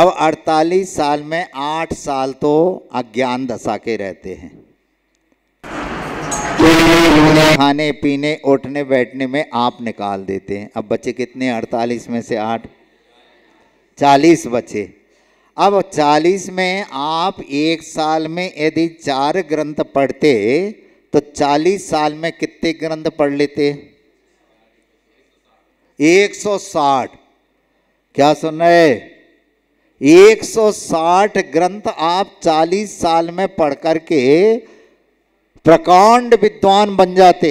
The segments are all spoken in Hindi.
अब 48 साल में 8 साल तो अज्ञान दशा के रहते हैं खाने पीने उठने बैठने में आप निकाल देते हैं अब बच्चे कितने 48 में से 8 40 बच्चे अब 40 में आप एक साल में यदि चार ग्रंथ पढ़ते तो 40 साल में कितने ग्रंथ पढ़ लेते 160 क्या सुन रहे 160 ग्रंथ आप 40 साल में पढ़ करके प्रकांड विद्वान बन जाते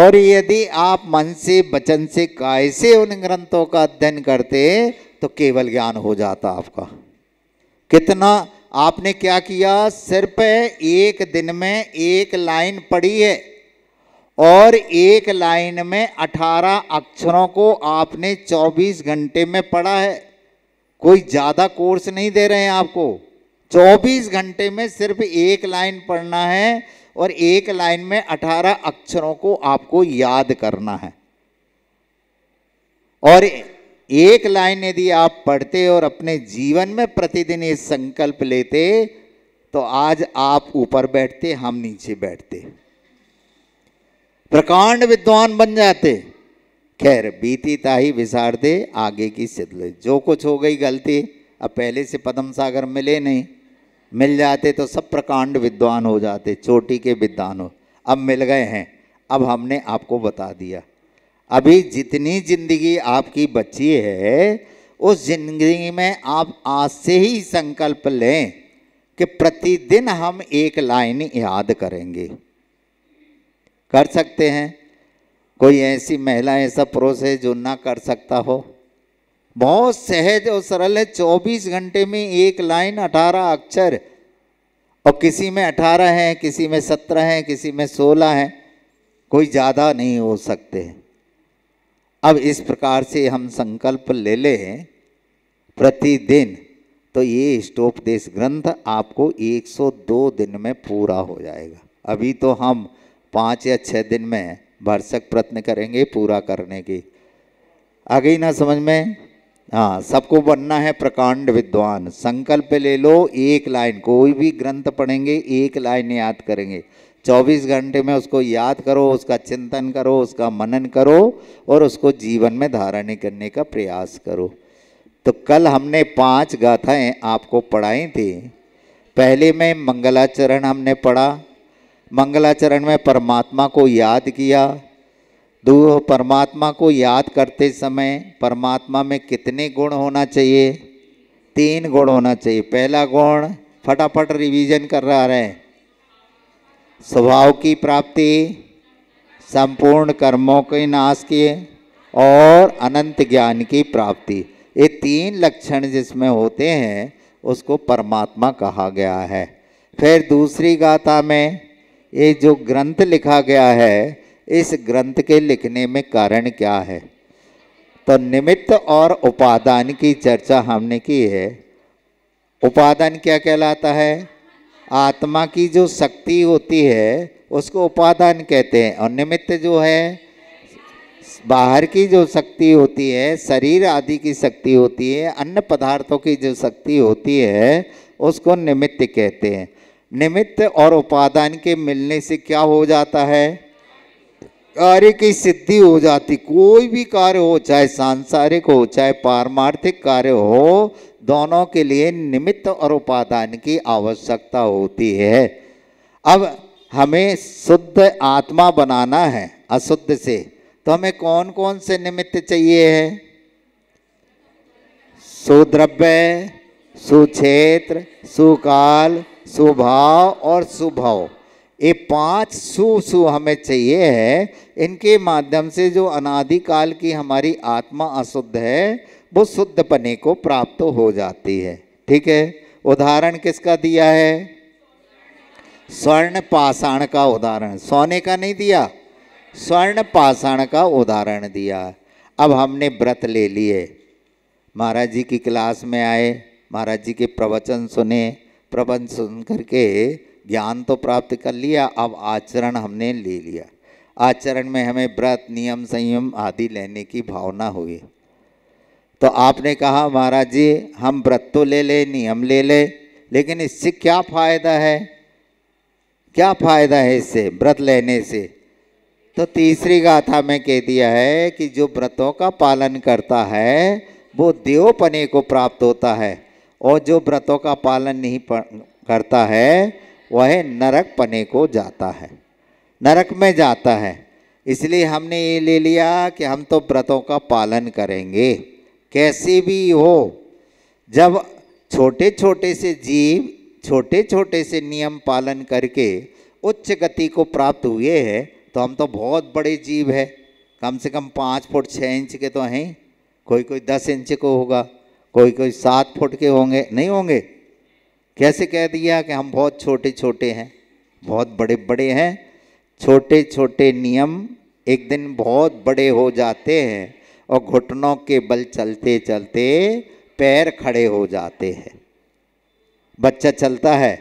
और यदि आप मन से वचन से काय से उन ग्रंथों का अध्ययन करते तो केवल ज्ञान हो जाता आपका कितना आपने क्या किया सिर्फ एक दिन में एक लाइन पढ़ी है और एक लाइन में 18 अक्षरों को आपने 24 घंटे में पढ़ा है कोई ज़्यादा कोर्स नहीं दे रहे हैं आपको 24 घंटे में सिर्फ एक लाइन पढ़ना है और एक लाइन में 18 अक्षरों को आपको याद करना है और एक लाइन यदि आप पढ़ते और अपने जीवन में प्रतिदिन ये संकल्प लेते तो आज आप ऊपर बैठते हम नीचे बैठते प्रकांड विद्वान बन जाते खैर बीती ताही विसार दे आगे की सिद्ध जो कुछ हो गई गलती अब पहले से पदम सागर मिले नहीं मिल जाते तो सब प्रकांड विद्वान हो जाते चोटी के विद्वान हो अब मिल गए हैं अब हमने आपको बता दिया अभी जितनी जिंदगी आपकी बची है उस जिंदगी में आप आज से ही संकल्प लें कि प्रतिदिन हम एक लाइन याद करेंगे कर सकते हैं कोई ऐसी महिला ऐसा पुरुष है जो ना कर सकता हो बहुत सहज और सरल है चौबीस घंटे में एक लाइन अठारह अक्षर और किसी में अठारह है किसी में सत्रह है किसी में सोलह है कोई ज़्यादा नहीं हो सकते अब इस प्रकार से हम संकल्प ले ले प्रतिदिन तो ये स्टोपदेश ग्रंथ आपको 102 दिन में पूरा हो जाएगा अभी तो हम पाँच या छः दिन में भरसक प्रयत्न करेंगे पूरा करने की आ गई ना समझ में हाँ सबको बनना है प्रकांड विद्वान संकल्प ले लो एक लाइन कोई भी ग्रंथ पढ़ेंगे एक लाइन याद करेंगे 24 घंटे में उसको याद करो उसका चिंतन करो उसका मनन करो और उसको जीवन में धारण करने का प्रयास करो तो कल हमने पांच गाथाएं आपको पढ़ाई थी पहले में मंगलाचरण हमने पढ़ा मंगलाचरण में परमात्मा को याद किया दो परमात्मा को याद करते समय परमात्मा में कितने गुण होना चाहिए तीन गुण होना चाहिए पहला गुण फटाफट रिवीजन कर रहा है स्वभाव की प्राप्ति संपूर्ण कर्मों के नाश किए और अनंत ज्ञान की प्राप्ति ये तीन लक्षण जिसमें होते हैं उसको परमात्मा कहा गया है फिर दूसरी गाथा में ये जो ग्रंथ लिखा गया है इस ग्रंथ के लिखने में कारण क्या है तो निमित्त और उपादान की चर्चा हमने की है उपादान क्या कहलाता है आत्मा की जो शक्ति होती है उसको उपादान कहते हैं और निमित्त जो है बाहर की जो शक्ति होती है शरीर आदि की शक्ति होती है अन्य पदार्थों की जो शक्ति होती है उसको निमित्त कहते हैं निमित्त और उपादान के मिलने से क्या हो जाता है कार्य की सिद्धि हो जाती कोई भी कार्य हो चाहे सांसारिक हो चाहे पारमार्थिक कार्य हो दोनों के लिए निमित्त और उपादान की आवश्यकता होती है अब हमें शुद्ध आत्मा बनाना है अशुद्ध से तो हमें कौन कौन से निमित्त चाहिए है सुद्रव्य सुक्षेत्र सुकाल स्वभाव और सुभाव ये पांच सु सु हमें चाहिए है इनके माध्यम से जो अनादिकाल की हमारी आत्मा अशुद्ध है वो शुद्ध पने को प्राप्त हो जाती है ठीक है उदाहरण किसका दिया है स्वर्ण पाषाण का उदाहरण सोने का नहीं दिया स्वर्ण पाषाण का उदाहरण दिया अब हमने व्रत ले लिए महाराज जी की क्लास में आए महाराज जी के प्रवचन सुने प्रबंध सुन करके ज्ञान तो प्राप्त कर लिया अब आचरण हमने ले लिया आचरण में हमें व्रत नियम संयम आदि लेने की भावना हुई तो आपने कहा महाराज जी हम व्रत तो ले ले नियम ले ले लेकिन इससे क्या फ़ायदा है क्या फ़ायदा है इससे व्रत लेने से तो तीसरी गाथा में कह दिया है कि जो व्रतों का पालन करता है वो देवपने को प्राप्त होता है और जो व्रतों का पालन नहीं करता है वह नरक पने को जाता है नरक में जाता है इसलिए हमने ये ले लिया कि हम तो व्रतों का पालन करेंगे कैसे भी हो जब छोटे छोटे से जीव छोटे छोटे से नियम पालन करके उच्च गति को प्राप्त हुए हैं तो हम तो बहुत बड़े जीव है कम से कम पाँच फुट छः इंच के तो हैं कोई कोई दस इंच को होगा कोई कोई सात फुट के होंगे नहीं होंगे कैसे कह दिया कि हम बहुत छोटे छोटे हैं बहुत बड़े बड़े हैं छोटे छोटे नियम एक दिन बहुत बड़े हो जाते हैं और घुटनों के बल चलते चलते पैर खड़े हो जाते हैं बच्चा चलता है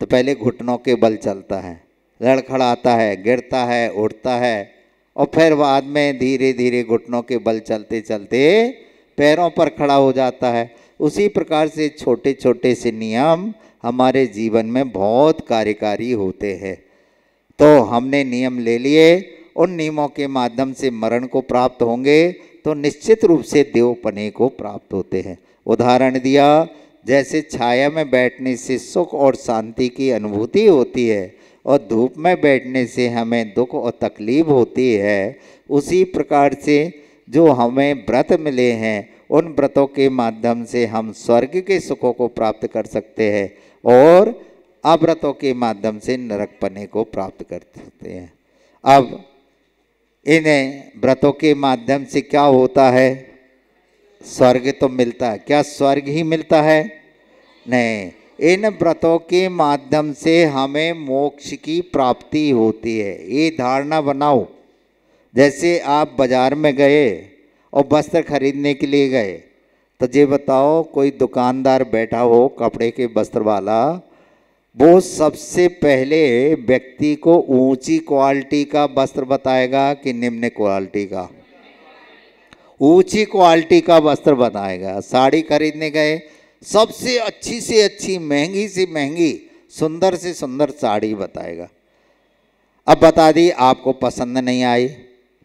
तो पहले घुटनों के बल चलता है लड़खड़ाता है गिरता है उठता है और फिर बाद में धीरे धीरे घुटनों के बल चलते चलते पैरों पर खड़ा हो जाता है उसी प्रकार से छोटे छोटे से नियम हमारे जीवन में बहुत कार्यकारी होते हैं तो हमने नियम ले लिए उन नियमों के माध्यम से मरण को प्राप्त होंगे तो निश्चित रूप से देवपने को प्राप्त होते हैं उदाहरण दिया जैसे छाया में बैठने से सुख और शांति की अनुभूति होती है और धूप में बैठने से हमें दुख और तकलीफ होती है उसी प्रकार से जो हमें व्रत मिले हैं उन व्रतों के माध्यम से हम स्वर्ग के सुखों को प्राप्त कर सकते हैं और अव्रतों के माध्यम से नरक पने को प्राप्त कर सकते हैं अब इन व्रतों के माध्यम से क्या होता है स्वर्ग तो मिलता है क्या स्वर्ग ही मिलता है नहीं इन व्रतों के माध्यम से हमें मोक्ष की प्राप्ति होती है ये धारणा बनाओ जैसे आप बाज़ार में गए और वस्त्र खरीदने के लिए गए तो ये बताओ कोई दुकानदार बैठा हो कपड़े के वस्त्र वाला वो सबसे पहले व्यक्ति को ऊंची क्वालिटी का वस्त्र बताएगा कि निम्न क्वालिटी का ऊंची क्वालिटी का वस्त्र बताएगा साड़ी खरीदने गए सबसे अच्छी से अच्छी महंगी से महंगी सुंदर से सुंदर साड़ी बताएगा अब बता दी आपको पसंद नहीं आई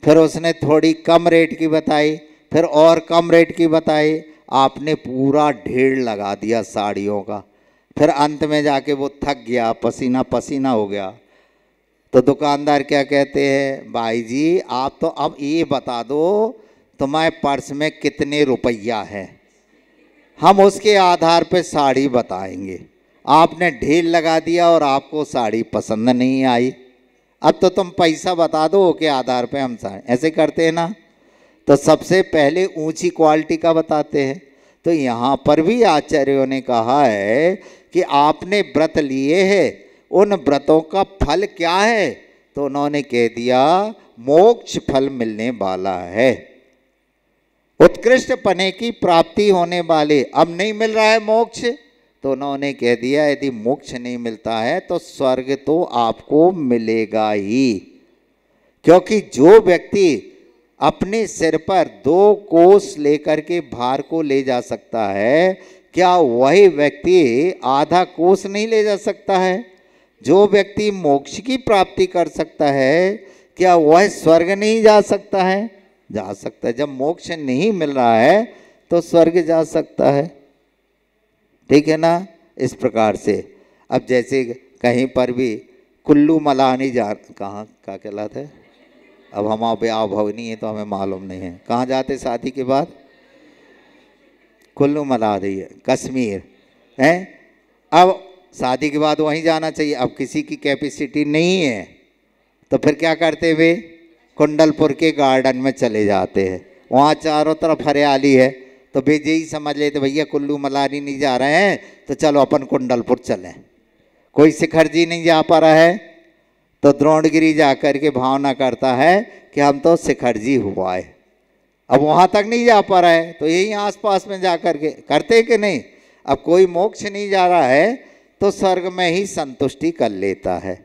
फिर उसने थोड़ी कम रेट की बताई फिर और कम रेट की बताई आपने पूरा ढेर लगा दिया साड़ियों का फिर अंत में जाके वो थक गया पसीना पसीना हो गया तो दुकानदार क्या कहते हैं भाई जी आप तो अब ये बता दो तुम्हारे पर्स में कितने रुपया है हम उसके आधार पे साड़ी बताएंगे आपने ढेर लगा दिया और आपको साड़ी पसंद नहीं आई अब तो तुम पैसा बता दो के आधार पे हम सारे ऐसे करते हैं ना तो सबसे पहले ऊंची क्वालिटी का बताते हैं तो यहाँ पर भी आचार्यों ने कहा है कि आपने व्रत लिए हैं उन व्रतों का फल क्या है तो उन्होंने कह दिया मोक्ष फल मिलने वाला है उत्कृष्ट पने की प्राप्ति होने वाले अब नहीं मिल रहा है मोक्ष तो उन्होंने कह दिया यदि मोक्ष नहीं मिलता है तो स्वर्ग तो आपको मिलेगा ही क्योंकि जो व्यक्ति अपने सिर पर दो कोस लेकर के भार को ले जा सकता है क्या वही व्यक्ति आधा कोस नहीं ले जा सकता है जो व्यक्ति मोक्ष की प्राप्ति कर सकता है क्या वह स्वर्ग नहीं जा सकता है जा सकता है जब मोक्ष नहीं मिल रहा है तो स्वर्ग जा सकता है ठीक है ना इस प्रकार से अब जैसे कहीं पर भी कुल्लू मलानी जा कहाँ क्या कहलाते हैं अब हम वहाँ पे नहीं है तो हमें मालूम नहीं है कहाँ जाते शादी के बाद कुल्लू मला है कश्मीर हैं अब शादी के बाद वहीं जाना चाहिए अब किसी की कैपेसिटी नहीं है तो फिर क्या करते हुए कुंडलपुर के गार्डन में चले जाते हैं वहाँ चारों तरफ हरियाली है तो भेजे ही समझ लेते तो भैया कुल्लू मलारी नहीं जा रहे हैं तो चलो अपन कुंडलपुर चलें कोई शिखर जी नहीं जा पा रहा है तो द्रोणगिरी जा कर के भावना करता है कि हम तो शिखर जी हुआ है अब वहाँ तक नहीं जा पा रहा है तो आस आसपास में जा कर के करते कि नहीं अब कोई मोक्ष नहीं जा रहा है तो स्वर्ग में ही संतुष्टि कर लेता है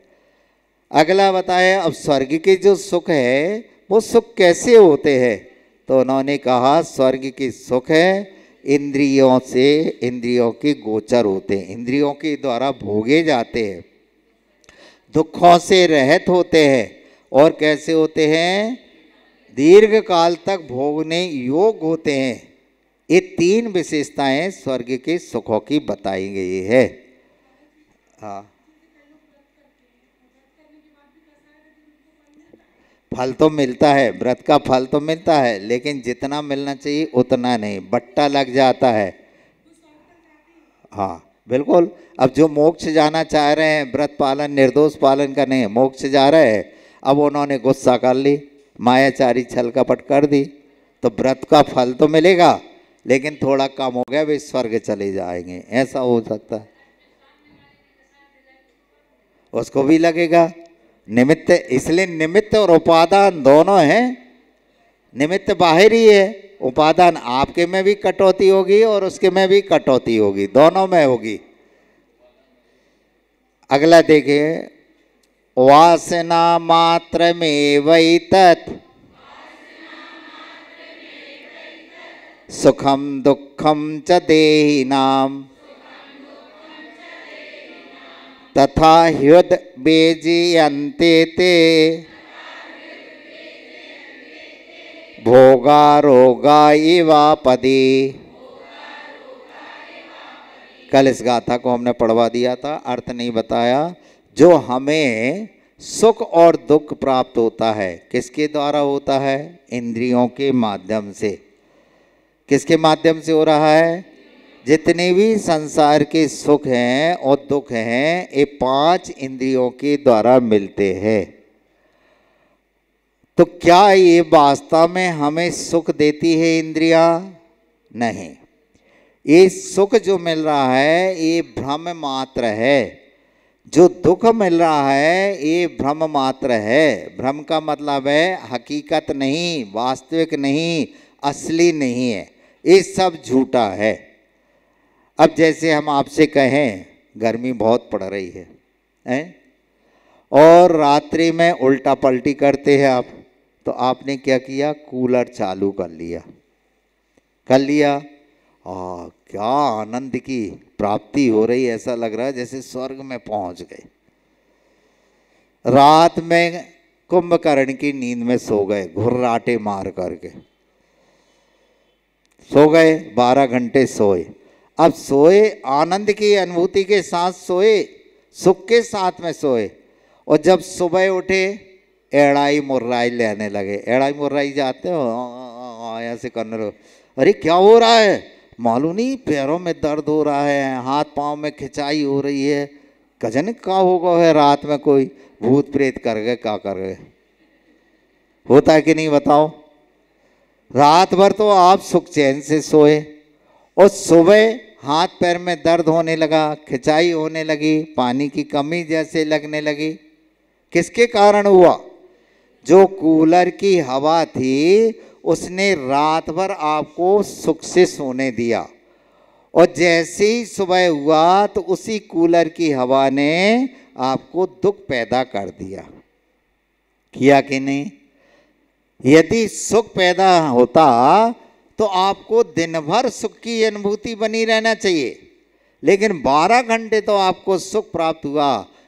अगला बताए अब स्वर्ग के जो सुख है वो सुख कैसे होते हैं तो उन्होंने कहा स्वर्ग की सुख है इंद्रियों से इंद्रियों के गोचर होते हैं इंद्रियों के द्वारा भोगे जाते हैं दुखों से रहत होते हैं और कैसे होते हैं दीर्घ काल तक भोगने योग होते हैं ये तीन विशेषताएं स्वर्ग के सुखों की बताई गई है हाँ फल तो मिलता है व्रत का फल तो मिलता है लेकिन जितना मिलना चाहिए उतना नहीं बट्टा लग जाता है हाँ बिल्कुल अब जो मोक्ष जाना चाह रहे हैं व्रत पालन निर्दोष पालन का नहीं मोक्ष जा रहे हैं अब उन्होंने गुस्सा कर ली मायाचारी छल कपट कर दी तो व्रत का फल तो मिलेगा लेकिन थोड़ा कम हो गया वे स्वर्ग चले जाएंगे ऐसा हो सकता है उसको भी लगेगा निमित्त इसलिए निमित्त और उपादान दोनों हैं निमित्त बाहर ही है उपादान आपके में भी कटौती होगी और उसके में भी कटौती होगी दोनों में होगी अगला देखिए वासना मात्र में वही तत् सुखम दुखम च देही नाम तथा ह्युद बीजीयन्ति ते भोगारोगा इवापदी कल इस गाथा को हमने पढ़वा दिया था अर्थ नहीं बताया जो हमें सुख और दुख प्राप्त होता है किसके द्वारा होता है इंद्रियों के माध्यम से किसके माध्यम से हो रहा है जितने भी संसार के सुख हैं और दुख हैं ये पांच इंद्रियों के द्वारा मिलते हैं तो क्या ये वास्तव में हमें सुख देती है इंद्रिया नहीं ये सुख जो मिल रहा है ये भ्रम मात्र है जो दुख मिल रहा है ये भ्रम मात्र है भ्रम का मतलब है हकीकत नहीं वास्तविक नहीं असली नहीं है ये सब झूठा है अब जैसे हम आपसे कहें गर्मी बहुत पड़ रही है हैं और रात्रि में उल्टा पलटी करते हैं आप तो आपने क्या किया कूलर चालू कर लिया कर लिया आ, क्या आनंद की प्राप्ति हो रही ऐसा लग रहा है जैसे स्वर्ग में पहुंच गए रात में कुंभकर्ण की नींद में सो गए घुर्राटे मार करके सो गए बारह घंटे सोए अब सोए आनंद की अनुभूति के साथ सोए सुख के साथ में सोए और जब सुबह उठे एड़ाई मुर्राई लेने लगे एड़ाई मुर्राई जाते हो ऐसे करने लो अरे क्या हो रहा है मालूम नहीं पैरों में दर्द हो रहा है हाथ पाँव में खिंचाई हो रही है कजन का होगा है रात में कोई भूत प्रेत कर गए क्या कर गए होता है कि नहीं बताओ रात भर तो आप सुख चैन से सोए और सुबह हाथ पैर में दर्द होने लगा खिंचाई होने लगी पानी की कमी जैसे लगने लगी किसके कारण हुआ जो कूलर की हवा थी उसने रात भर आपको सुख से सोने दिया और जैसे ही सुबह हुआ तो उसी कूलर की हवा ने आपको दुख पैदा कर दिया किया कि नहीं यदि सुख पैदा होता तो आपको दिन भर सुख की अनुभूति बनी रहना चाहिए लेकिन 12 घंटे तो आपको सुख प्राप्त हुआ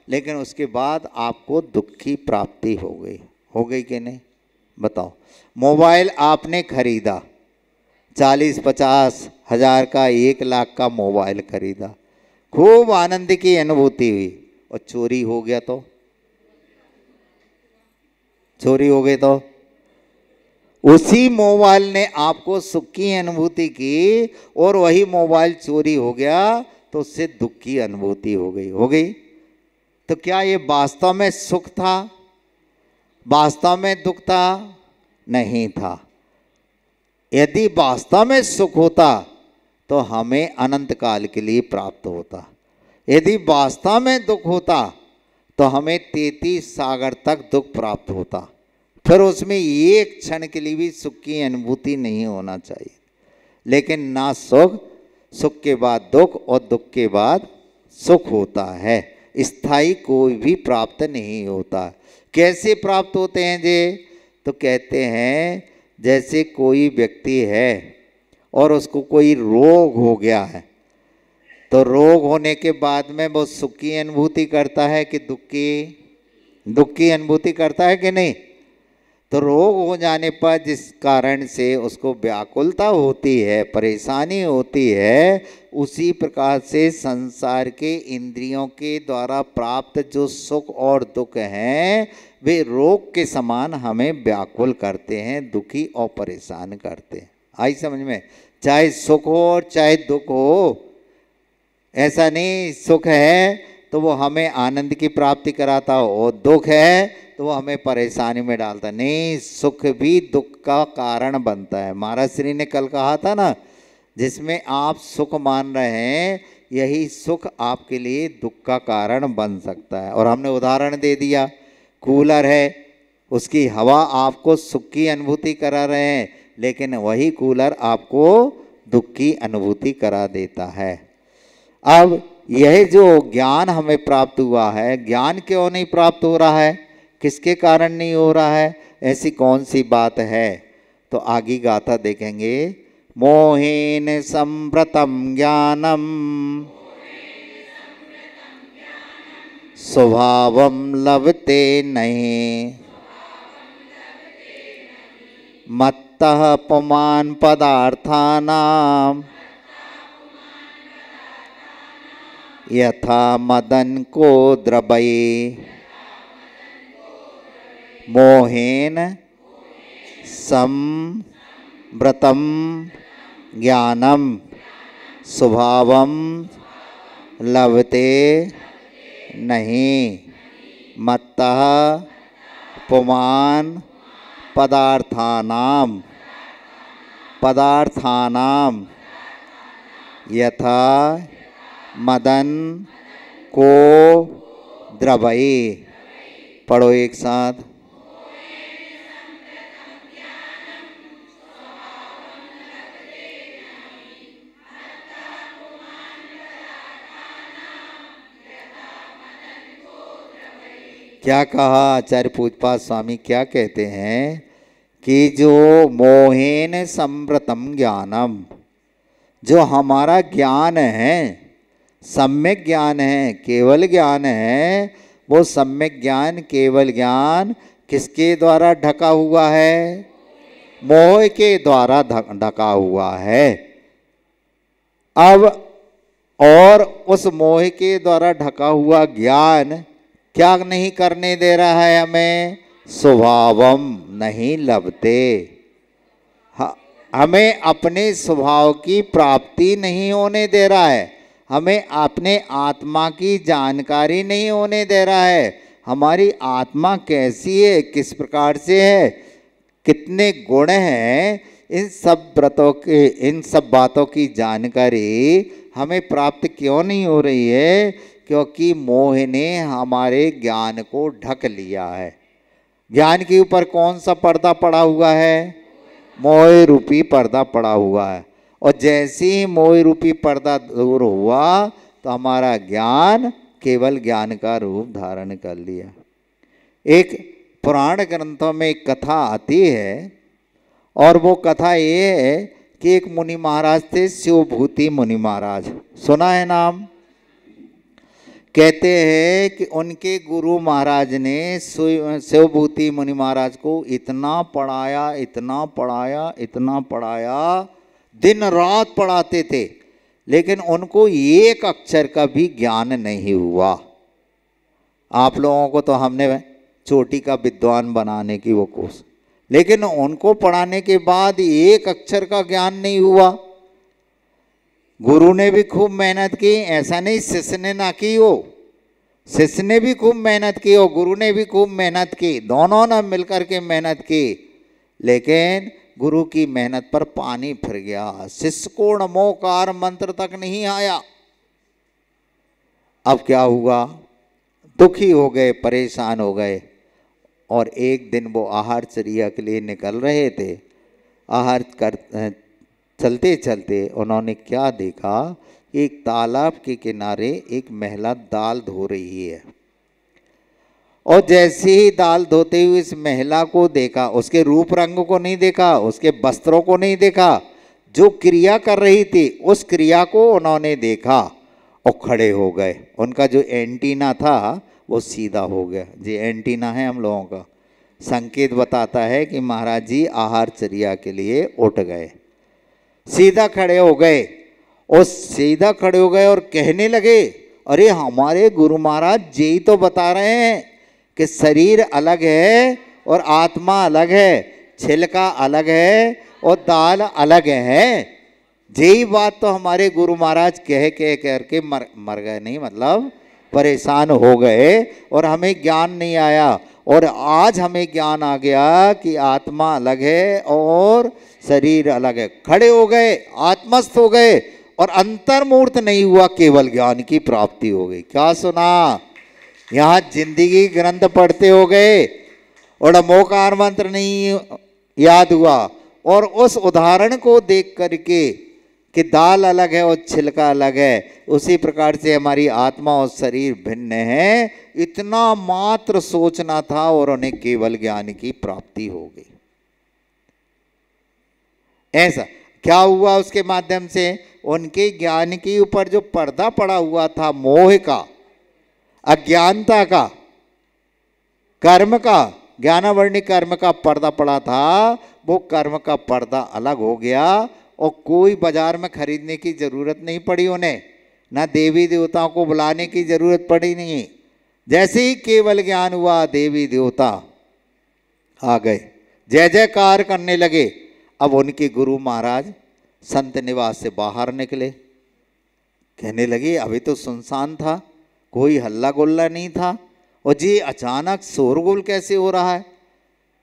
लेकिन उसके बाद आपको दुख की प्राप्ति हो गई हो गई कि नहीं बताओ मोबाइल आपने खरीदा चालीस पचास हजार का एक लाख का मोबाइल खरीदा खूब आनंद की अनुभूति हुई और चोरी हो गया तो चोरी हो गई तो उसी मोबाइल ने आपको सुख की अनुभूति की और वही मोबाइल चोरी हो गया तो उससे दुख की अनुभूति हो गई हो गई तो क्या ये वास्तव में सुख था वास्तव में दुख था नहीं था यदि वास्तव में सुख होता तो हमें अनंत काल के लिए प्राप्त होता यदि वास्तव में दुख होता तो हमें तेतीस सागर तक दुख प्राप्त होता फिर उसमें एक क्षण के लिए भी सुख की अनुभूति नहीं होना चाहिए लेकिन ना सुख सुख के बाद दुख और दुख के बाद सुख होता है स्थाई कोई भी प्राप्त नहीं होता कैसे प्राप्त होते हैं जे तो कहते हैं जैसे कोई व्यक्ति है और उसको कोई रोग हो गया है तो रोग होने के बाद में वो सुख की अनुभूति करता है कि दुख की दुख की अनुभूति करता है कि नहीं तो रोग हो जाने पर जिस कारण से उसको व्याकुलता होती है परेशानी होती है उसी प्रकार से संसार के इंद्रियों के द्वारा प्राप्त जो सुख और दुख हैं वे रोग के समान हमें व्याकुल करते हैं दुखी और परेशान करते हैं आई समझ में चाहे सुख हो और चाहे दुख हो ऐसा नहीं सुख है तो वो हमें आनंद की प्राप्ति कराता हो और दुख है तो वो हमें परेशानी में डालता है नहीं सुख भी दुख का कारण बनता है महाराज श्री ने कल कहा था ना जिसमें आप सुख मान रहे हैं यही सुख आपके लिए दुख का कारण बन सकता है और हमने उदाहरण दे दिया कूलर है उसकी हवा आपको सुख की अनुभूति करा रहे हैं लेकिन वही कूलर आपको दुख की अनुभूति करा देता है अब यह जो ज्ञान हमें प्राप्त हुआ है ज्ञान क्यों नहीं प्राप्त हो रहा है किसके कारण नहीं हो रहा है ऐसी कौन सी बात है तो आगे गाथा देखेंगे मोहन संप्रतम ज्ञानम स्वभाव लभते नहीं मत्त पुमान नाम यथा मदन को द्रबई मोहेन संव्रतम ज्ञानम स्वभाव लभते नहीं मत् पुमान पदार्थानाम पदार्थानाम यथा मदन को द्रवई पढ़ो एक साथ क्या कहा आचार्य पूजपा स्वामी क्या कहते हैं कि जो मोहेन संप्रतम ज्ञानम जो हमारा ज्ञान है सम्यक ज्ञान है केवल ज्ञान है वो सम्यक ज्ञान केवल ज्ञान किसके द्वारा ढका हुआ है मोह के द्वारा ढका हुआ है अब और उस मोह के द्वारा ढका हुआ ज्ञान क्या नहीं करने दे रहा है हमें स्वभावम नहीं लभते हमें अपने स्वभाव की प्राप्ति नहीं होने दे रहा है हमें अपने आत्मा की जानकारी नहीं होने दे रहा है हमारी आत्मा कैसी है किस प्रकार से है कितने गुण हैं इन सब व्रतों के इन सब बातों की जानकारी हमें प्राप्त क्यों नहीं हो रही है क्योंकि मोह ने हमारे ज्ञान को ढक लिया है ज्ञान के ऊपर कौन सा पर्दा पड़ा हुआ है मोह रूपी पर्दा पड़ा हुआ है और जैसे ही मोह रूपी पर्दा दूर हुआ तो हमारा ज्ञान केवल ज्ञान का रूप धारण कर लिया एक पुराण ग्रंथों में एक कथा आती है और वो कथा ये है कि एक मुनि महाराज थे शिवभूति मुनि महाराज सुना है नाम कहते हैं कि उनके गुरु महाराज ने शिवभूति मुनि महाराज को इतना पढ़ाया इतना पढ़ाया इतना पढ़ाया दिन रात पढ़ाते थे लेकिन उनको एक अक्षर का भी ज्ञान नहीं हुआ आप लोगों को तो हमने चोटी का विद्वान बनाने की वो कोशिश लेकिन उनको पढ़ाने के बाद एक अक्षर का ज्ञान नहीं हुआ गुरु ने भी खूब मेहनत की ऐसा नहीं शिष्य ने ना की हो शिष्य ने भी खूब मेहनत की हो गुरु ने भी खूब मेहनत की दोनों ने मिलकर के मेहनत की लेकिन गुरु की मेहनत पर पानी फिर गया शिष्य को नमोकार मंत्र तक नहीं आया अब क्या हुआ दुखी हो गए परेशान हो गए और एक दिन वो आहार चरिया के लिए निकल रहे थे आहार कर चलते चलते उन्होंने क्या देखा एक तालाब के किनारे एक महिला दाल धो रही है और जैसे ही दाल धोते हुए इस महिला को देखा उसके रूप रंग को नहीं देखा उसके वस्त्रों को नहीं देखा जो क्रिया कर रही थी उस क्रिया को उन्होंने देखा और खड़े हो गए उनका जो एंटीना था वो सीधा हो गया जी एंटीना है हम लोगों का संकेत बताता है कि महाराज जी आहार चर्या के लिए उठ गए सीधा खड़े हो गए और सीधा खड़े हो गए और कहने लगे अरे हमारे गुरु महाराज जी तो बता रहे हैं कि शरीर अलग है और आत्मा अलग है छिलका अलग है और दाल अलग है यही बात तो हमारे गुरु महाराज कह कह करके मर मर गए नहीं मतलब परेशान हो गए और हमें ज्ञान नहीं आया और आज हमें ज्ञान आ गया कि आत्मा अलग है और शरीर अलग है खड़े हो गए आत्मस्थ हो गए और अंतर्मूर्त नहीं हुआ केवल ज्ञान की प्राप्ति हो गई क्या सुना यहाँ जिंदगी ग्रंथ पढ़ते हो गए और अमोकार मंत्र नहीं याद हुआ और उस उदाहरण को देख करके कि दाल अलग है और छिलका अलग है उसी प्रकार से हमारी आत्मा और शरीर भिन्न है इतना मात्र सोचना था और उन्हें केवल ज्ञान की प्राप्ति हो गई ऐसा क्या हुआ उसके माध्यम से उनके ज्ञान के ऊपर जो पर्दा पड़ा हुआ था मोह का अज्ञानता का कर्म का ज्ञानवर्णी कर्म का पर्दा पड़ा था वो कर्म का पर्दा अलग हो गया और कोई बाज़ार में ख़रीदने की ज़रूरत नहीं पड़ी उन्हें ना देवी देवताओं को बुलाने की ज़रूरत पड़ी नहीं जैसे ही केवल ज्ञान हुआ देवी देवता आ गए जय जयकार करने लगे अब उनके गुरु महाराज संत निवास से बाहर निकले कहने लगे अभी तो सुनसान था कोई हल्ला गुल्ला नहीं था और जी अचानक शोरगुल कैसे हो रहा है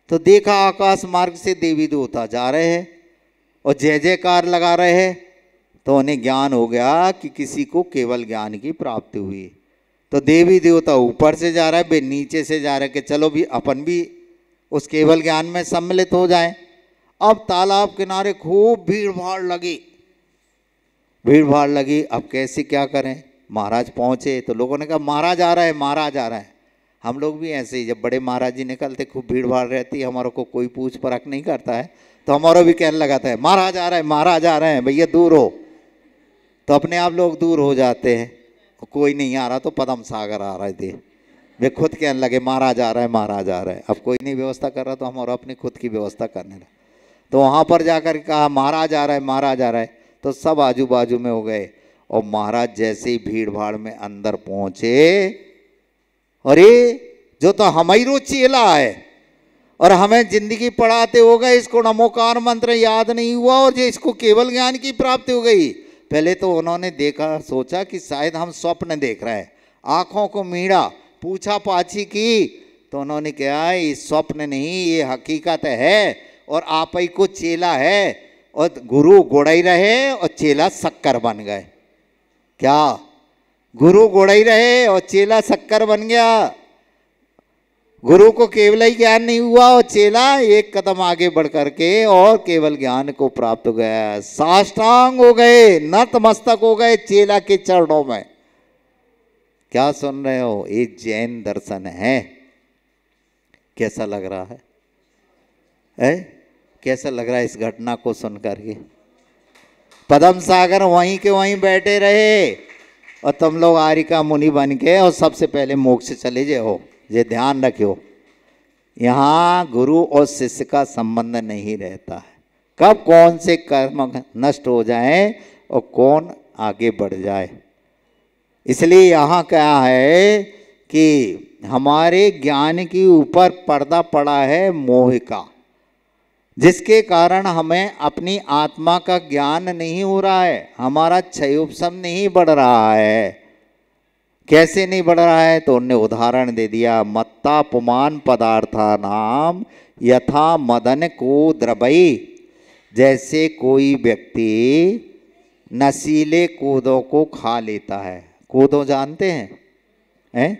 तो देखा आकाश मार्ग से देवी देवता जा रहे हैं और जय जयकार लगा रहे हैं तो उन्हें ज्ञान हो गया कि किसी को केवल ज्ञान की प्राप्ति हुई तो देवी देवता ऊपर से जा रहा है वे नीचे से जा रहे कि चलो भी अपन भी उस केवल ज्ञान में सम्मिलित हो जाएं अब तालाब किनारे खूब भीड़ भाड़ लगी भीड़ भाड़ लगी अब कैसे क्या करें महाराज पहुंचे तो लोगों ने कहा महाराज आ रहा है महाराज आ रहा है हम लोग भी ऐसे ही जब बड़े महाराज जी निकलते खूब भीड़ भाड़ रहती है हमारे को कोई पूछ परख नहीं करता है तो हमारा भी कहने लगा था महाराज आ रहे हैं महाराज आ रहे हैं भैया दूर हो तो अपने आप लोग दूर हो जाते हैं कोई नहीं आ रहा तो पदम सागर आ रहे थे वे खुद कहने लगे महाराज आ रहा है महाराज आ रहा है अब कोई नहीं व्यवस्था कर रहा तो हम और अपनी खुद की व्यवस्था करने लगे तो वहाँ पर जाकर कहा महाराज आ रहा है महाराज आ रहा है तो सब आजू बाजू में हो गए और महाराज जैसे ही भीड़ भाड़ में अंदर पहुंचे अरे जो तो हमारी रोज चेला है और हमें जिंदगी पढ़ाते हो गए इसको नमोकार मंत्र याद नहीं हुआ और ये इसको केवल ज्ञान की प्राप्ति हो गई पहले तो उन्होंने देखा सोचा कि शायद हम स्वप्न देख रहे हैं आँखों को मीड़ा पूछा पाछी की तो उन्होंने कहा ये स्वप्न नहीं ये हकीकत है और आप ही को चेला है और गुरु गोड़ाई रहे और चेला शक्कर बन गए क्या गुरु गोड़ई रहे और चेला शक्कर बन गया गुरु को केवल ही ज्ञान नहीं हुआ और चेला एक कदम आगे बढ़ करके और केवल ज्ञान को प्राप्त हो गया साष्टांग हो गए नतमस्तक हो गए चेला के चरणों में क्या सुन रहे हो ये जैन दर्शन है कैसा लग रहा है ए? कैसा लग रहा है इस घटना को सुनकर के पदम सागर वहीं के वहीं बैठे रहे और तुम लोग आरिका मुनि बन के और सबसे पहले मोक्ष चले जाओ ये ध्यान रखियो यहाँ गुरु और शिष्य का संबंध नहीं रहता है कब कौन से कर्म नष्ट हो जाए और कौन आगे बढ़ जाए इसलिए यहाँ क्या है कि हमारे ज्ञान के ऊपर पर्दा पड़ा है मोह का जिसके कारण हमें अपनी आत्मा का ज्ञान नहीं हो रहा है हमारा क्षयोपम नहीं बढ़ रहा है कैसे नहीं बढ़ रहा है तो उनने उदाहरण दे दिया मत्ता पुमान पदार्था नाम यथा मदन को द्रबई जैसे कोई व्यक्ति नशीले कोदों को खा लेता है कोदों जानते हैं हैं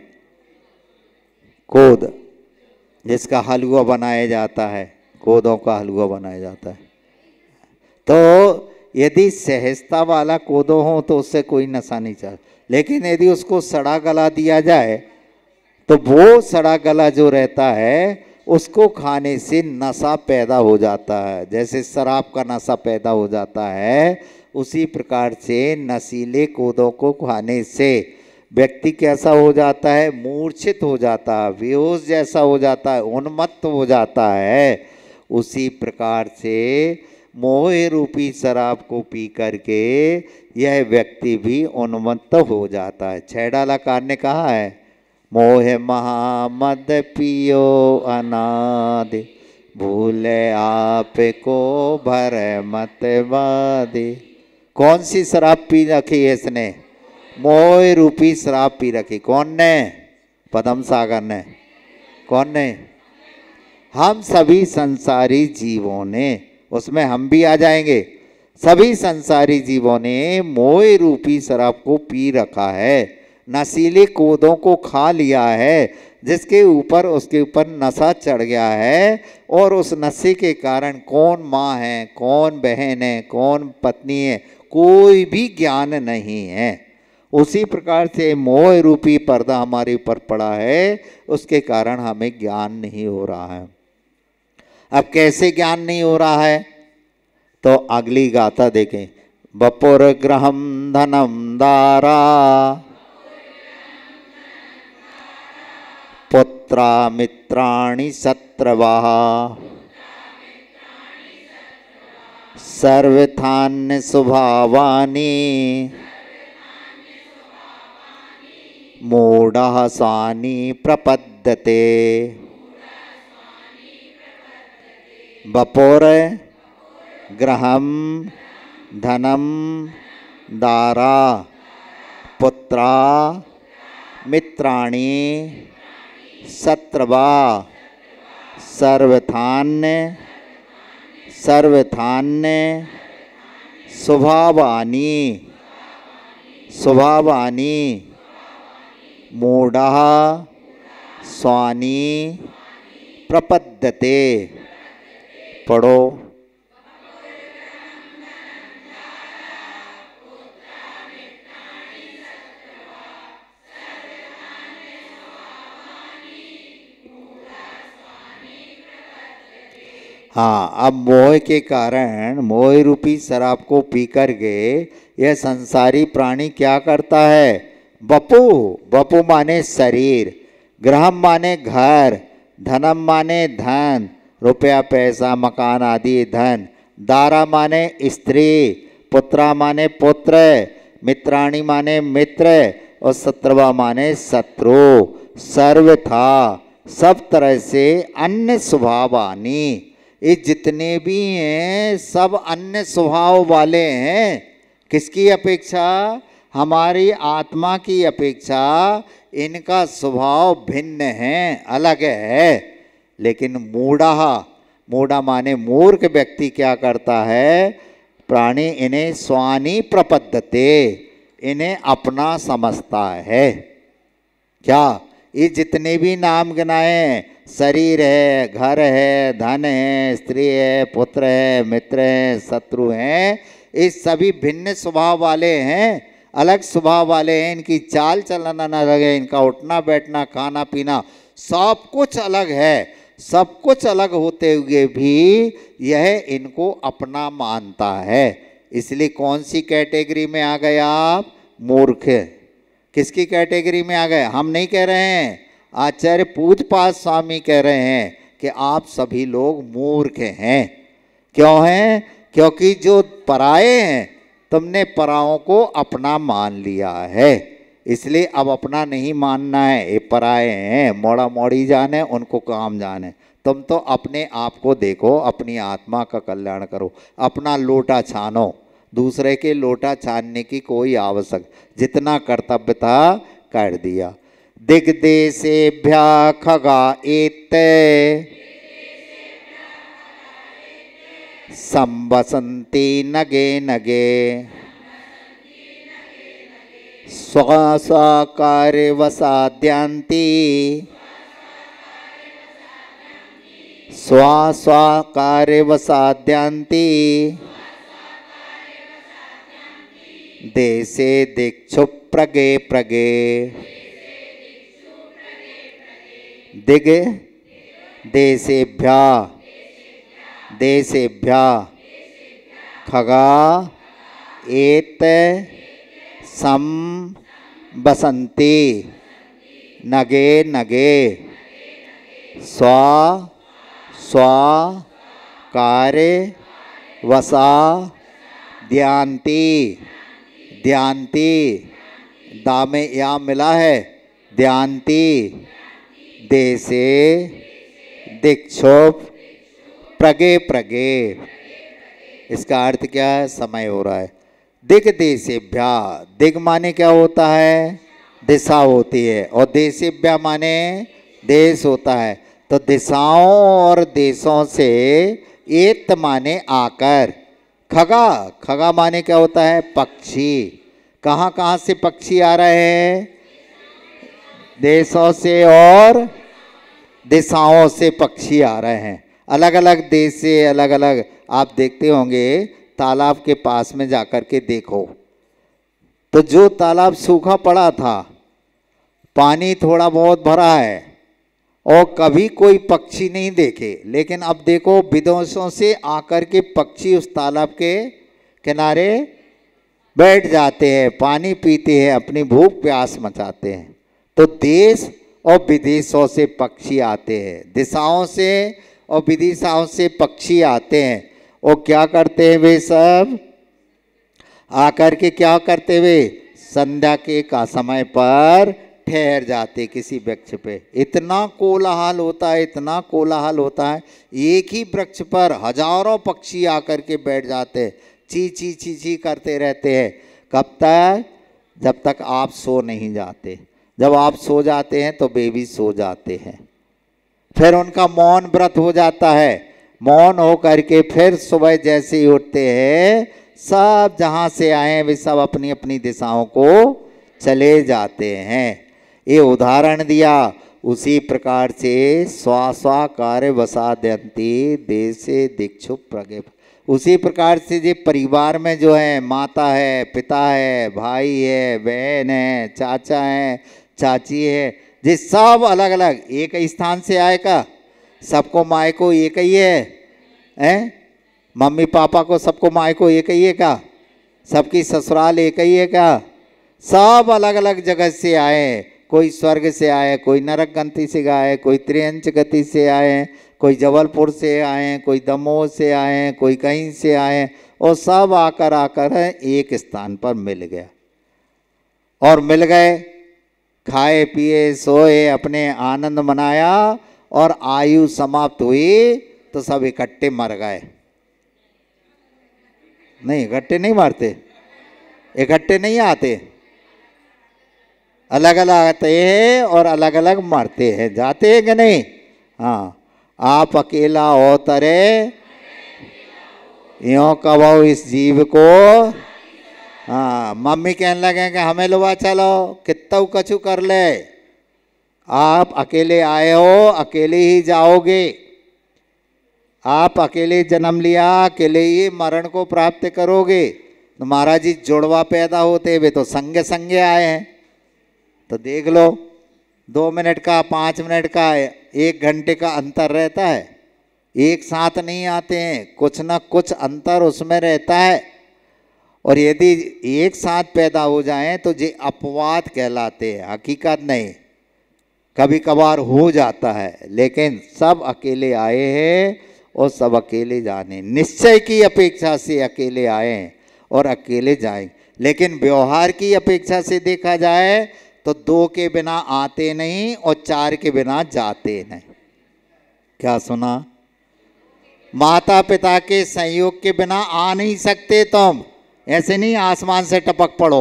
कोद जिसका हलवा बनाया जाता है कोदों का हलवा बनाया जाता है तो यदि सहजता वाला कोदो हो तो उससे कोई नशा नहीं चाहता लेकिन यदि उसको सड़ा गला दिया जाए तो वो सड़ा गला जो रहता है उसको खाने से नशा पैदा हो जाता है जैसे शराब का नशा पैदा हो जाता है उसी प्रकार से नशीले कोदों को खाने से व्यक्ति कैसा हो जाता है मूर्छित हो जाता है बेहोश जैसा हो जाता है उन्मत्त हो जाता है उसी प्रकार से मोह रूपी शराब को पी करके यह व्यक्ति भी उन्मत्त हो जाता है कार ने कहा है मोह महामद पियो अनाद भूले आप को भर मत वादे कौन सी शराब पी रखी है इसने मोह रूपी शराब पी रखी कौन ने पदम सागर ने कौन ने हम सभी संसारी जीवों ने उसमें हम भी आ जाएंगे सभी संसारी जीवों ने मोय रूपी शराब को पी रखा है नशीले कोदों को खा लिया है जिसके ऊपर उसके ऊपर नशा चढ़ गया है और उस नशे के कारण कौन माँ है कौन बहन है कौन पत्नी है कोई भी ज्ञान नहीं है उसी प्रकार से मोह रूपी पर्दा हमारे ऊपर पड़ा है उसके कारण हमें ज्ञान नहीं हो रहा है अब कैसे ज्ञान नहीं हो रहा है तो अगली गाथा देखें बपुर ग्रहम धनम दारा पुत्रा मित्राणी शत्रवः सर्वथान्य स्वभावानी मूढ़ सानि प्रपद्यते बपोर गृहम धनम दारा पुत्र मित्राणि सत्रवा सर्वथान्य सर्वथान्य स्वभावानी स्वभावानी मूढ़ स्वानी प्रपद्यते पढ़ो हाँ अब मोह के कारण मोह रूपी शराब को पी कर गए यह संसारी प्राणी क्या करता है बपू बपू माने शरीर ग्रहम माने घर धनम माने धन रुपया पैसा मकान आदि धन दारा माने स्त्री पुत्रा माने पुत्र मित्राणी माने मित्र और शत्रुवा माने शत्रु सर्व था सब तरह से अन्य स्वभावानी ये जितने भी हैं सब अन्य स्वभाव वाले हैं किसकी अपेक्षा हमारी आत्मा की अपेक्षा इनका स्वभाव भिन्न है अलग है लेकिन मूढ़ा मूढ़ा माने मूर्ख व्यक्ति क्या करता है प्राणी इन्हें स्वानी प्रपद्धते इन्हें अपना समझता है क्या ये जितने भी नाम गिनाए शरीर है घर है धन है स्त्री है पुत्र है मित्र है शत्रु हैं ये सभी भिन्न स्वभाव वाले हैं अलग स्वभाव वाले हैं इनकी चाल चलना ना लगे इनका उठना बैठना खाना पीना सब कुछ अलग है सब कुछ अलग होते हुए भी यह इनको अपना मानता है इसलिए कौन सी कैटेगरी में आ गए आप मूर्ख किसकी कैटेगरी में आ गए हम नहीं कह रहे हैं आचार्य पूजपाद स्वामी कह रहे हैं कि आप सभी लोग मूर्ख हैं क्यों हैं क्योंकि जो पराए हैं तुमने पराओं को अपना मान लिया है इसलिए अब अपना नहीं मानना है ये पराए हैं मोड़ा मोड़ी जाने उनको काम जाने तुम तो अपने आप को देखो अपनी आत्मा का कल्याण करो अपना लोटा छानो दूसरे के लोटा छानने की कोई आवश्यक जितना कर्तव्य था कर दिया भ्या खगा एत संवसंती नगे नगे स्वासाकार्यवसाद्यांती स्वासाकार्यवसाद्यांती देशे दिक्षु प्रगे प्रगे दिग देशेभ्या देशेभ्या खगा एत सम बसंती नगे नगे स्वा स्वा कार्य वसा ध्यान्ति ध्यानति दा में मिला है ध्यानति देशे दिक्षोप प्रगे प्रगे इसका अर्थ क्या है समय हो रहा है दिग देशेभ्या दिग माने क्या होता है दिशा होती है और देशेभ्या माने देश होता है तो दिशाओं और देशों से एत माने आकर खगा खगा माने क्या होता है पक्षी कहाँ कहाँ से पक्षी आ रहे हैं देशों से और दिशाओं से पक्षी आ रहे हैं अलग अलग देश से अलग अलग आप देखते होंगे तालाब के पास में जाकर के देखो तो जो तालाब सूखा पड़ा था पानी थोड़ा बहुत भरा है और कभी कोई पक्षी नहीं देखे लेकिन अब देखो विदेशों से आकर के पक्षी उस तालाब के किनारे बैठ जाते हैं पानी पीते हैं अपनी भूख प्यास मचाते हैं तो देश और विदेशों से पक्षी आते हैं दिशाओं से और विदिशाओं से पक्षी आते हैं और क्या करते हैं वे सब आकर के क्या करते हुए संध्या के का समय पर ठहर जाते किसी वृक्ष पे इतना कोलाहल होता है इतना कोलाहल होता है एक ही वृक्ष पर हजारों पक्षी आकर के बैठ जाते हैं ची ची ची ची करते रहते हैं कब तक जब तक आप सो नहीं जाते जब आप सो जाते हैं तो बेबी सो जाते हैं फिर उनका मौन व्रत हो जाता है मौन हो करके फिर सुबह जैसे ही उठते हैं सब जहाँ से आए वे सब अपनी अपनी दिशाओं को चले जाते हैं ये उदाहरण दिया उसी प्रकार से दंती दे देशे दीक्षु प्रगे उसी प्रकार से जो परिवार में जो है माता है पिता है भाई है बहन है चाचा है चाची है जे सब अलग अलग एक ही स्थान से आएगा सबको माए को एक ही है हैं मम्मी पापा को सबको माए को एक ही है का सबकी ससुराल एक ही है का सब अलग अलग जगह से आए कोई स्वर्ग से आए कोई नरक गंति से आए कोई त्रियंच गति से आए कोई जबलपुर से आए कोई दमोह से आए कोई कहीं से आए और सब आकर आकर है एक स्थान पर मिल गया और मिल गए खाए पिए सोए अपने आनंद मनाया और आयु समाप्त हुई तो सब इकट्ठे मर गए नहीं इकट्ठे नहीं मरते इकट्ठे नहीं आते अलग अलग आते हैं और अलग अलग मरते हैं जाते हैं कि नहीं हाँ आप अकेला हो तरे यो कहो इस जीव को हाँ मम्मी कहने लगे कि हमें लोबा चलो कितना कछु कर ले आप अकेले आए हो अकेले ही जाओगे आप अकेले जन्म लिया अकेले ही मरण को प्राप्त करोगे तो महाराज जी जोड़वा पैदा होते हुए तो संगे संगे आए हैं तो देख लो दो मिनट का पाँच मिनट का एक घंटे का अंतर रहता है एक साथ नहीं आते हैं कुछ ना कुछ अंतर उसमें रहता है और यदि एक साथ पैदा हो जाए तो ये अपवाद कहलाते हैं हकीकत नहीं कभी कभार हो जाता है लेकिन सब अकेले आए हैं और सब अकेले जाने निश्चय की अपेक्षा से अकेले आए हैं और अकेले जाएं लेकिन व्यवहार की अपेक्षा से देखा जाए तो दो के बिना आते नहीं और चार के बिना जाते नहीं क्या सुना माता पिता के सहयोग के बिना आ नहीं सकते तुम ऐसे नहीं आसमान से टपक पड़ो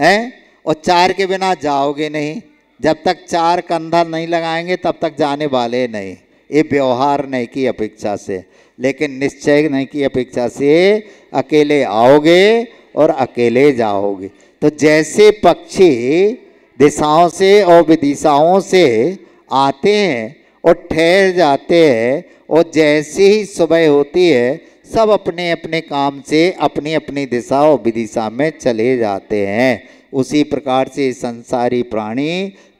है और चार के बिना जाओगे नहीं जब तक चार कंधा नहीं लगाएंगे तब तक जाने वाले नहीं ये व्यवहार नहीं की अपेक्षा से लेकिन निश्चय नहीं की अपेक्षा से अकेले आओगे और अकेले जाओगे तो जैसे पक्षी दिशाओं से और विदिशाओं से आते हैं और ठहर जाते हैं और जैसे ही सुबह होती है सब अपने अपने काम से अपनी अपनी दिशा और विदिशा में चले जाते हैं उसी प्रकार से संसारी प्राणी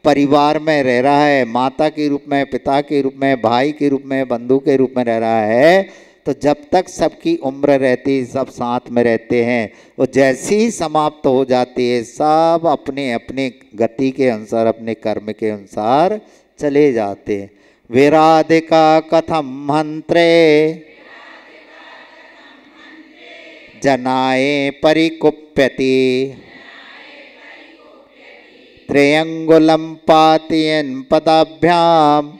परिवार में रह रहा है माता के रूप में पिता के रूप में भाई के रूप में बंधु के रूप में रह रहा है तो जब तक सबकी उम्र रहती सब साथ में रहते हैं वो जैसे ही समाप्त हो जाती है सब अपने अपने गति के अनुसार अपने कर्म के अनुसार चले जाते हैं विराधिका कथम मंत्र जनाए परिकुप्यति त्रियंगुलम पातियन पदाभ्याम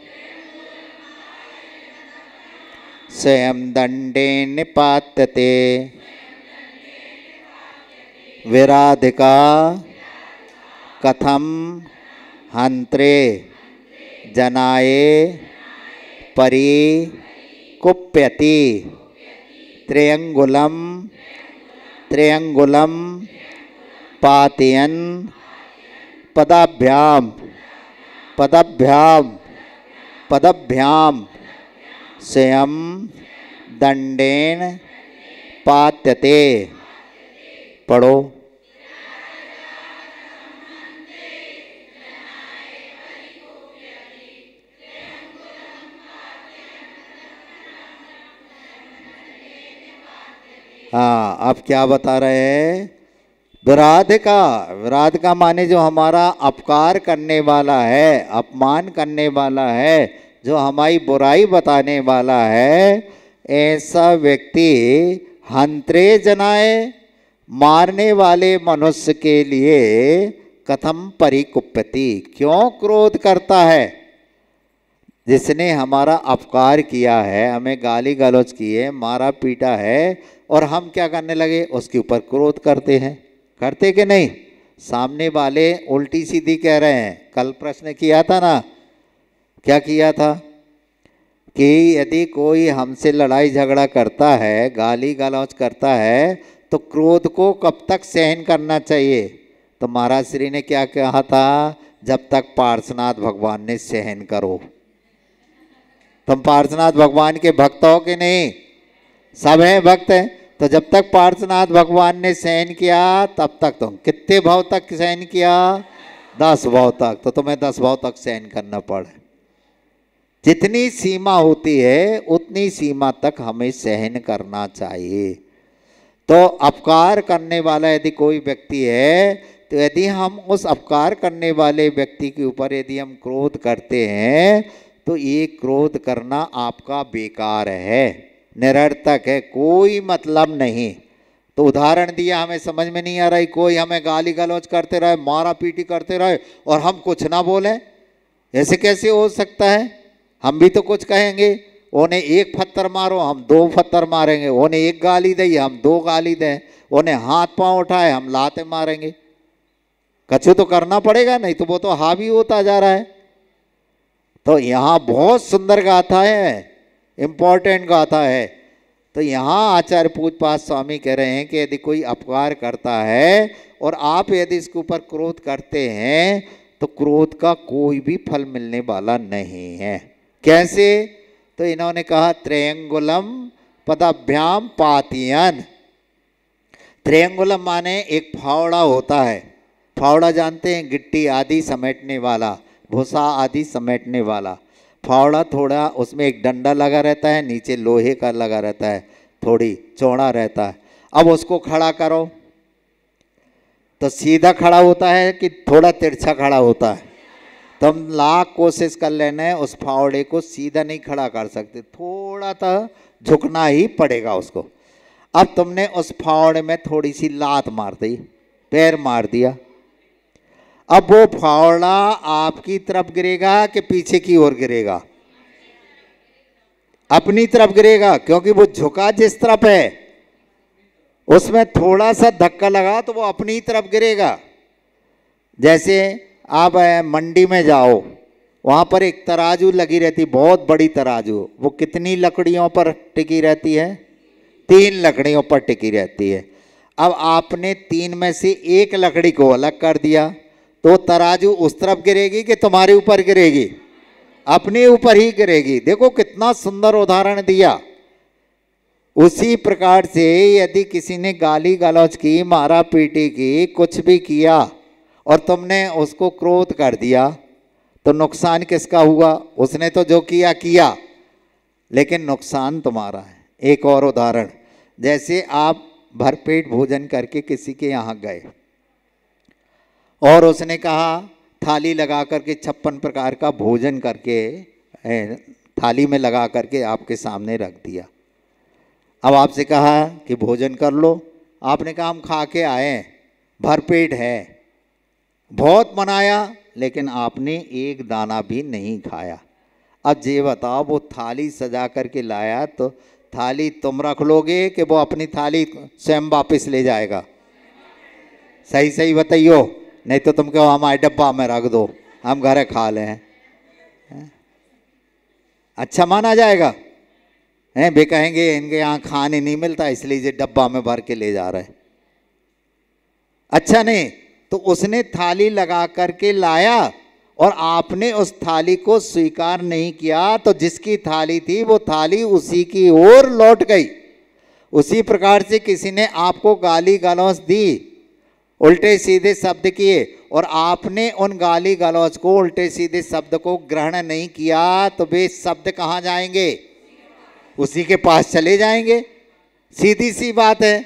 स्वयं दंडे निपात्यते विराधिका कथम हंत्रे जनाए परी कुप्यति त्रयंगुलम त्रयंगुलम पातियन पदाभ्याम पदाभ्याम पदाभ्याम स्वयं दंडेन पात्यते पढ़ो हाँ आप क्या बता रहे हैं विराध का विराध का माने जो हमारा अपकार करने वाला है अपमान करने वाला है जो हमारी बुराई बताने वाला है ऐसा व्यक्ति हंत्रे जनाए मारने वाले मनुष्य के लिए कथम परिकुपति क्यों क्रोध करता है जिसने हमारा अपकार किया है हमें गाली गलौज की है मारा पीटा है और हम क्या करने लगे उसके ऊपर क्रोध करते हैं करते कि नहीं सामने वाले उल्टी सीधी कह रहे हैं कल प्रश्न किया था ना क्या किया था कि यदि कोई हमसे लड़ाई झगड़ा करता है गाली गलौज करता है तो क्रोध को कब तक सहन करना चाहिए तो महाराज श्री ने क्या कहा था जब तक पार्शनाथ भगवान ने सहन करो तुम पार्शनाथ भगवान के भक्त हो कि नहीं सब हैं भक्त हैं तो जब तक पार्शनाथ भगवान ने सहन किया तब तक तुम तो कितने भाव तक सहन किया दस भाव तक तो तुम्हें दस भाव तक सहन करना पड़े जितनी सीमा होती है उतनी सीमा तक हमें सहन करना चाहिए तो अपकार करने वाला यदि कोई व्यक्ति है तो यदि हम उस अपकार करने वाले व्यक्ति के ऊपर यदि हम क्रोध करते हैं तो ये क्रोध करना आपका बेकार है निरर्थक है कोई मतलब नहीं तो उदाहरण दिया हमें समझ में नहीं आ रही कोई हमें गाली गलौज करते रहे मारा पीटी करते रहे और हम कुछ ना बोले ऐसे कैसे हो सकता है हम भी तो कुछ कहेंगे उन्हें एक पत्थर मारो हम दो पत्थर मारेंगे उन्हें एक गाली दी हम दो गाली दें उन्हें हाथ पांव उठाए हम लाते मारेंगे कछु तो करना पड़ेगा नहीं तो वो तो हावी होता जा रहा है तो यहाँ बहुत सुंदर गाथा है इम्पोर्टेंट गाथा है तो यहाँ आचार्य पाठ स्वामी कह रहे हैं कि यदि कोई अपकार करता है और आप यदि इसके ऊपर क्रोध करते हैं तो क्रोध का कोई भी फल मिलने वाला नहीं है कैसे तो इन्होंने कहा त्रेंगुलम पदाभ्याम पातियन त्रेंगुलम माने एक फावड़ा होता है फावड़ा जानते हैं गिट्टी आदि समेटने वाला भूसा आदि समेटने वाला फावड़ा थोड़ा उसमें एक डंडा लगा रहता है नीचे लोहे का लगा रहता है थोड़ी चौड़ा रहता है अब उसको खड़ा करो तो सीधा खड़ा होता है कि थोड़ा तिरछा खड़ा होता है तुम लाख कोशिश कर लेने उस फावड़े को सीधा नहीं खड़ा कर सकते थोड़ा सा झुकना ही पड़ेगा उसको अब तुमने उस फावड़े में थोड़ी सी लात मार दी पैर मार दिया अब वो फावड़ा आपकी तरफ गिरेगा कि पीछे की ओर गिरेगा अपनी तरफ गिरेगा क्योंकि वो झुका जिस तरफ है उसमें थोड़ा सा धक्का लगा तो वो अपनी तरफ गिरेगा जैसे आप मंडी में जाओ वहाँ पर एक तराजू लगी रहती बहुत बड़ी तराजू वो कितनी लकड़ियों पर टिकी रहती है तीन लकड़ियों पर टिकी रहती है अब आपने तीन में से एक लकड़ी को अलग कर दिया तो तराजू उस तरफ गिरेगी कि तुम्हारे ऊपर गिरेगी अपने ऊपर ही गिरेगी देखो कितना सुंदर उदाहरण दिया उसी प्रकार से यदि किसी ने गाली गलौज की मारा पीटी की कुछ भी किया और तुमने उसको क्रोध कर दिया तो नुकसान किसका हुआ उसने तो जो किया किया लेकिन नुकसान तुम्हारा है एक और उदाहरण जैसे आप भरपेट भोजन करके किसी के यहाँ गए और उसने कहा थाली लगा करके छप्पन प्रकार का भोजन करके थाली में लगा करके आपके सामने रख दिया अब आपसे कहा कि भोजन कर लो आपने कहा हम खा के आए भरपेट है बहुत मनाया लेकिन आपने एक दाना भी नहीं खाया अब ये बताओ वो थाली सजा करके लाया तो थाली तुम रख लोगे कि वो अपनी थाली स्वयं वापस ले जाएगा सही सही बताइयो नहीं तो तुम कहो हमारे डब्बा में रख दो हम घर खा लें अच्छा माना जाएगा हैं वे कहेंगे इनके यहाँ खाने नहीं मिलता इसलिए ये डब्बा में भर के ले जा रहे अच्छा नहीं तो उसने थाली लगा करके लाया और आपने उस थाली को स्वीकार नहीं किया तो जिसकी थाली थी वो थाली उसी की ओर लौट गई उसी प्रकार से किसी ने आपको गाली गलौज दी उल्टे सीधे शब्द किए और आपने उन गाली गलौज को उल्टे सीधे शब्द को ग्रहण नहीं किया तो वे शब्द कहाँ जाएंगे उसी के पास चले जाएंगे सीधी सी बात है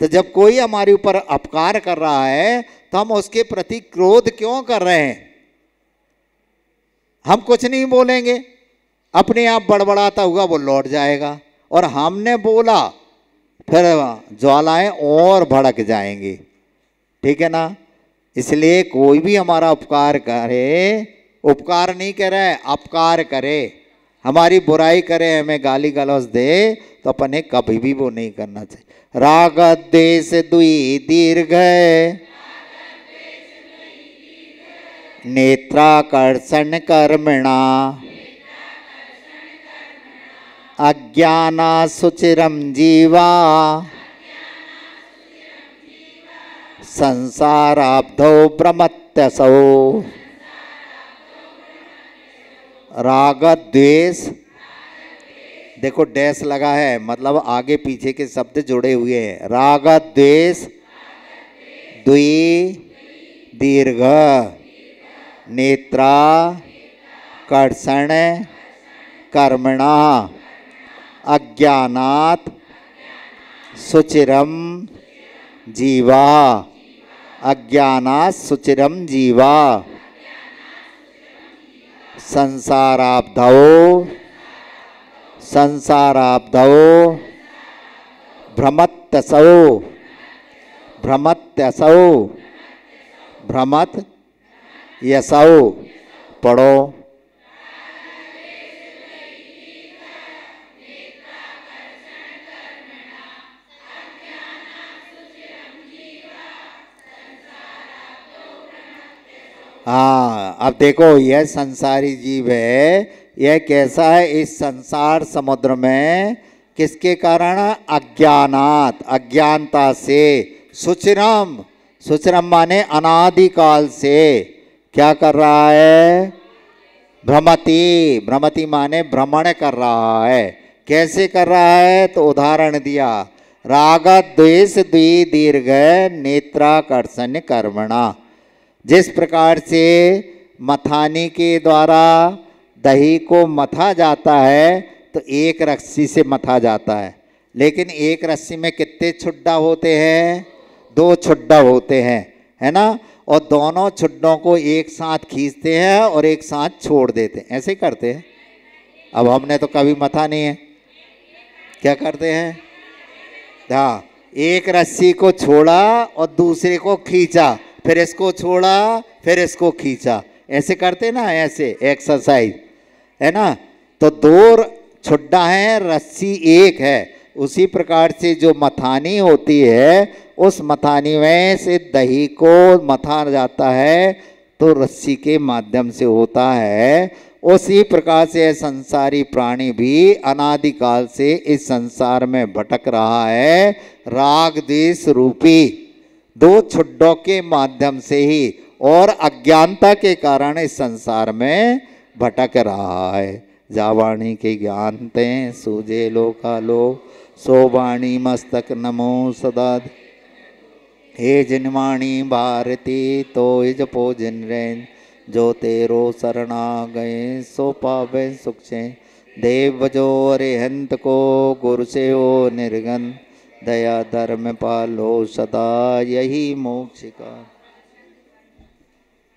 तो जब कोई हमारे ऊपर अपकार कर रहा है तो हम उसके प्रति क्रोध क्यों कर रहे हैं हम कुछ नहीं बोलेंगे अपने आप बड़बड़ाता हुआ वो लौट जाएगा और हमने बोला फिर ज्वालाएं और भड़क जाएंगी ठीक है ना इसलिए कोई भी हमारा उपकार करे उपकार नहीं करे अपकार करे हमारी बुराई करे हमें गाली गलौज दे तो अपन कभी भी वो नहीं करना चाहिए राग देश दुई दीर्घ नेत्राकर्षण कर्मणा अज्ञाना सुचिरम जीवा संसाराब्धौ भ्रमत्यसौ राग द्वेष देखो डैश लगा है मतलब आगे पीछे के शब्द जुड़े हुए हैं राग द्वेष द्वि दीर्घ नेत्रा कर्षण कर्मणा अज्ञात सुचिरम जीवा अज्ञा सुचिरम जीवा संसाराब्धौ संसाराब्धौ भ्रमत्यसौ भ्रमत्यसौ भ्रमत यसाओ पढ़ो हाँ अब देखो यह संसारी जीव है यह कैसा है इस संसार समुद्र में किसके कारण अज्ञानात अज्ञानता से सुचरम सुचरम माने अनादिकाल से क्या कर रहा है भ्रमति भ्रमति माने भ्रमण कर रहा है कैसे कर रहा है तो उदाहरण दिया राग द्वेष द्वि दीर्घ नेत्राकर्षण कर्मणा जिस प्रकार से मथानी के द्वारा दही को मथा जाता है तो एक रस्सी से मथा जाता है लेकिन एक रस्सी में कितने छुड्डा होते हैं दो छुड्डा होते हैं है ना और दोनों छुड्डों को एक साथ खींचते हैं और एक साथ छोड़ देते हैं ऐसे करते हैं अब हमने तो कभी मथा नहीं है क्या करते हैं हाँ एक रस्सी को छोड़ा और दूसरे को खींचा फिर इसको छोड़ा फिर इसको खींचा ऐसे करते ना ऐसे एक्सरसाइज है ना तो दो छुड्डा है रस्सी एक है उसी प्रकार से जो मथानी होती है उस मथानी में से दही को मथा जाता है तो रस्सी के माध्यम से होता है उसी प्रकार से संसारी प्राणी भी अनादिकाल से इस संसार में भटक रहा है राग देश रूपी दो छुड्डों के माध्यम से ही और अज्ञानता के कारण इस संसार में भटक रहा है जावाणी के ज्ञानते ज्ञान लो का लो सोवाणी मस्तक नमो सदा हे जिनवाणी भारती तो इज पोजन रैन जो तेरो शरणा गए सो पावे सुख से देव जो अरे हंत को गुरु से ओ निर्गन दया धर्म पालो सदा यही मोक्ष का